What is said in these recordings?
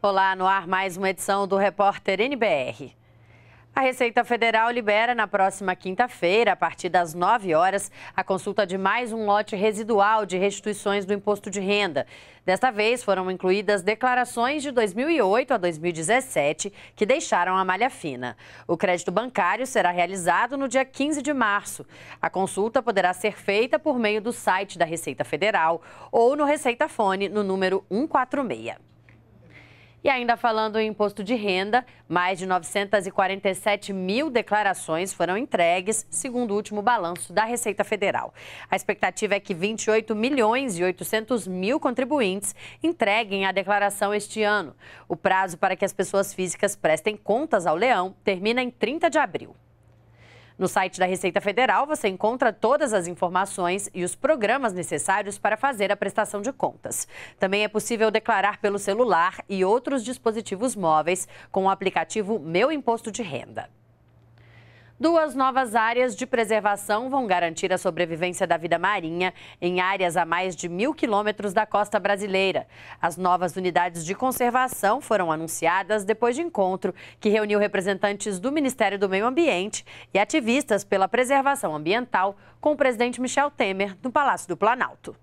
Olá, no ar mais uma edição do Repórter NBR. A Receita Federal libera na próxima quinta-feira, a partir das 9 horas, a consulta de mais um lote residual de restituições do imposto de renda. Desta vez foram incluídas declarações de 2008 a 2017 que deixaram a malha fina. O crédito bancário será realizado no dia 15 de março. A consulta poderá ser feita por meio do site da Receita Federal ou no Receita Fone no número 146. E ainda falando em imposto de renda, mais de 947 mil declarações foram entregues, segundo o último balanço da Receita Federal. A expectativa é que 28 milhões e 800 mil contribuintes entreguem a declaração este ano. O prazo para que as pessoas físicas prestem contas ao leão termina em 30 de abril. No site da Receita Federal você encontra todas as informações e os programas necessários para fazer a prestação de contas. Também é possível declarar pelo celular e outros dispositivos móveis com o aplicativo Meu Imposto de Renda. Duas novas áreas de preservação vão garantir a sobrevivência da vida marinha em áreas a mais de mil quilômetros da costa brasileira. As novas unidades de conservação foram anunciadas depois de encontro que reuniu representantes do Ministério do Meio Ambiente e ativistas pela preservação ambiental com o presidente Michel Temer no Palácio do Planalto.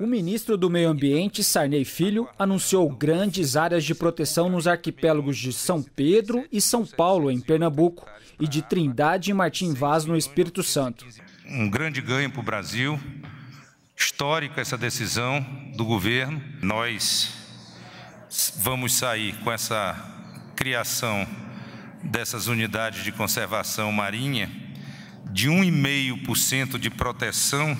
O ministro do Meio Ambiente, Sarney Filho, anunciou grandes áreas de proteção nos arquipélagos de São Pedro e São Paulo, em Pernambuco, e de Trindade e Martim Vaz, no Espírito Santo. Um grande ganho para o Brasil, histórica essa decisão do governo. Nós vamos sair com essa criação dessas unidades de conservação marinha de 1,5% de proteção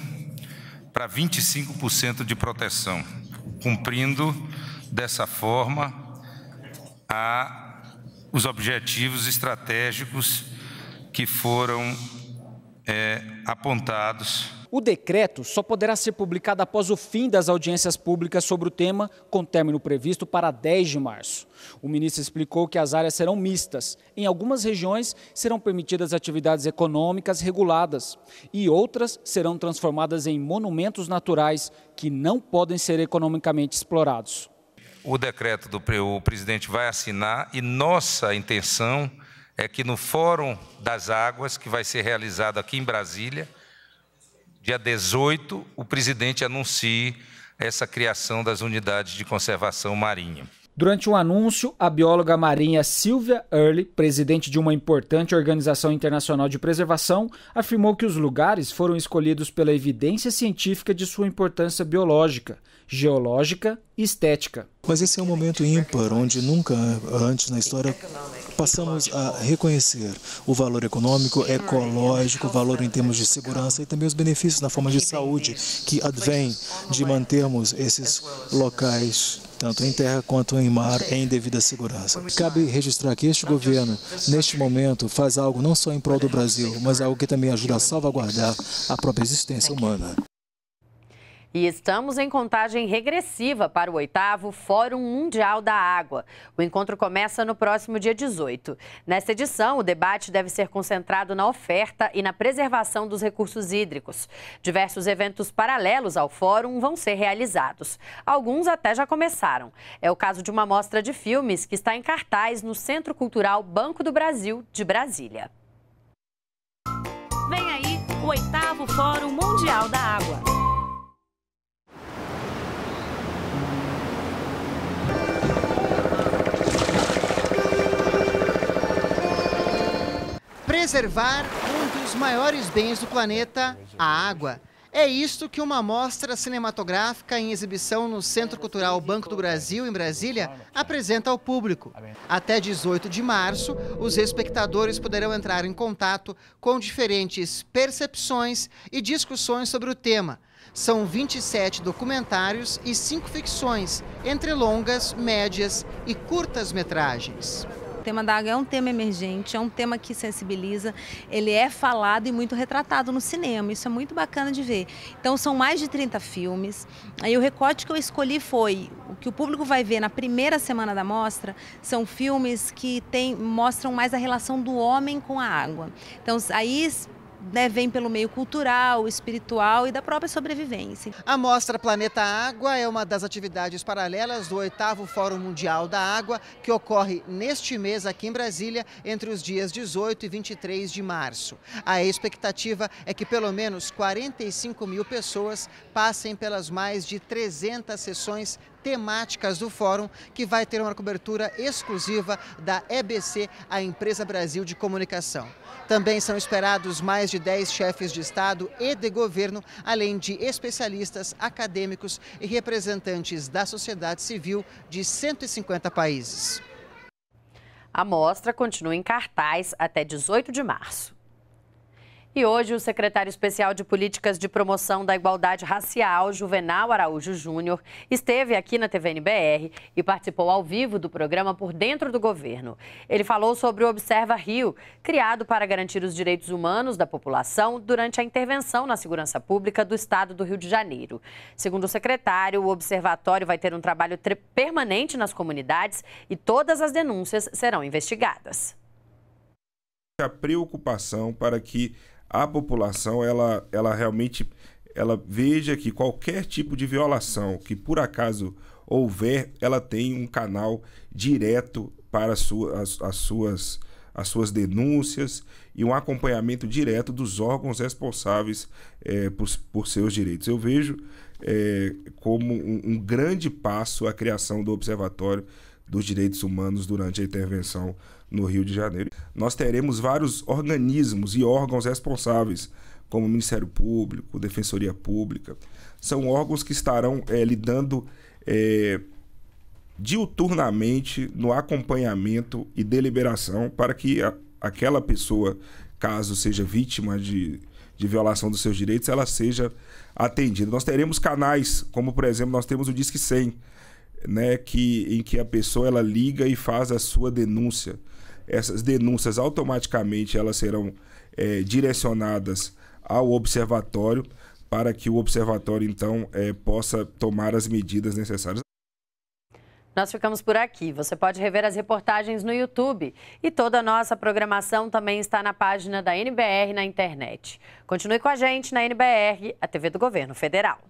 para 25% de proteção, cumprindo dessa forma a, os objetivos estratégicos que foram é, apontados o decreto só poderá ser publicado após o fim das audiências públicas sobre o tema, com término previsto para 10 de março. O ministro explicou que as áreas serão mistas. Em algumas regiões serão permitidas atividades econômicas reguladas e outras serão transformadas em monumentos naturais que não podem ser economicamente explorados. O decreto do o presidente vai assinar e nossa intenção é que no Fórum das Águas, que vai ser realizado aqui em Brasília, dia 18, o presidente anuncie essa criação das unidades de conservação marinha. Durante um anúncio, a bióloga marinha Sylvia Early, presidente de uma importante organização internacional de preservação, afirmou que os lugares foram escolhidos pela evidência científica de sua importância biológica, geológica estética. Mas esse é um momento ímpar, onde nunca antes na história passamos a reconhecer o valor econômico, ecológico, o valor em termos de segurança e também os benefícios na forma de saúde que advém de mantermos esses locais tanto em terra quanto em mar, em devida segurança. Cabe registrar que este governo, neste momento, faz algo não só em prol do Brasil, mas algo que também ajuda a salvaguardar a própria existência humana. E estamos em contagem regressiva para o oitavo Fórum Mundial da Água. O encontro começa no próximo dia 18. Nesta edição, o debate deve ser concentrado na oferta e na preservação dos recursos hídricos. Diversos eventos paralelos ao fórum vão ser realizados. Alguns até já começaram. É o caso de uma mostra de filmes que está em cartaz no Centro Cultural Banco do Brasil, de Brasília. Vem aí o oitavo Fórum Mundial da Água. preservar um dos maiores bens do planeta, a água. É isto que uma mostra cinematográfica em exibição no Centro Cultural Banco do Brasil, em Brasília, apresenta ao público. Até 18 de março, os espectadores poderão entrar em contato com diferentes percepções e discussões sobre o tema. São 27 documentários e 5 ficções, entre longas, médias e curtas metragens tema da água é um tema emergente, é um tema que sensibiliza, ele é falado e muito retratado no cinema. Isso é muito bacana de ver. Então são mais de 30 filmes. Aí o recorte que eu escolhi foi o que o público vai ver na primeira semana da mostra são filmes que tem, mostram mais a relação do homem com a água. Então aí né, vem pelo meio cultural, espiritual e da própria sobrevivência. A Mostra Planeta Água é uma das atividades paralelas do oitavo Fórum Mundial da Água, que ocorre neste mês aqui em Brasília, entre os dias 18 e 23 de março. A expectativa é que pelo menos 45 mil pessoas passem pelas mais de 300 sessões temáticas do fórum, que vai ter uma cobertura exclusiva da EBC, a Empresa Brasil de Comunicação. Também são esperados mais de 10 chefes de Estado e de governo, além de especialistas, acadêmicos e representantes da sociedade civil de 150 países. A mostra continua em cartaz até 18 de março. E hoje, o secretário especial de Políticas de Promoção da Igualdade Racial, Juvenal Araújo Júnior, esteve aqui na TVNBR e participou ao vivo do programa Por Dentro do Governo. Ele falou sobre o Observa Rio, criado para garantir os direitos humanos da população durante a intervenção na segurança pública do estado do Rio de Janeiro. Segundo o secretário, o observatório vai ter um trabalho permanente nas comunidades e todas as denúncias serão investigadas. A preocupação para que a população ela, ela realmente ela veja que qualquer tipo de violação que por acaso houver, ela tem um canal direto para as, as, suas, as suas denúncias e um acompanhamento direto dos órgãos responsáveis é, por, por seus direitos. Eu vejo é, como um, um grande passo a criação do Observatório dos Direitos Humanos durante a intervenção no Rio de Janeiro. Nós teremos vários organismos e órgãos responsáveis, como o Ministério Público, Defensoria Pública. São órgãos que estarão é, lidando é, diuturnamente no acompanhamento e deliberação para que a, aquela pessoa, caso seja vítima de, de violação dos seus direitos, ela seja atendida. Nós teremos canais, como por exemplo, nós temos o Disque 100, né, que, em que a pessoa ela liga e faz a sua denúncia. Essas denúncias automaticamente elas serão é, direcionadas ao observatório para que o observatório então é, possa tomar as medidas necessárias. Nós ficamos por aqui. Você pode rever as reportagens no YouTube. E toda a nossa programação também está na página da NBR na internet. Continue com a gente na NBR, a TV do Governo Federal.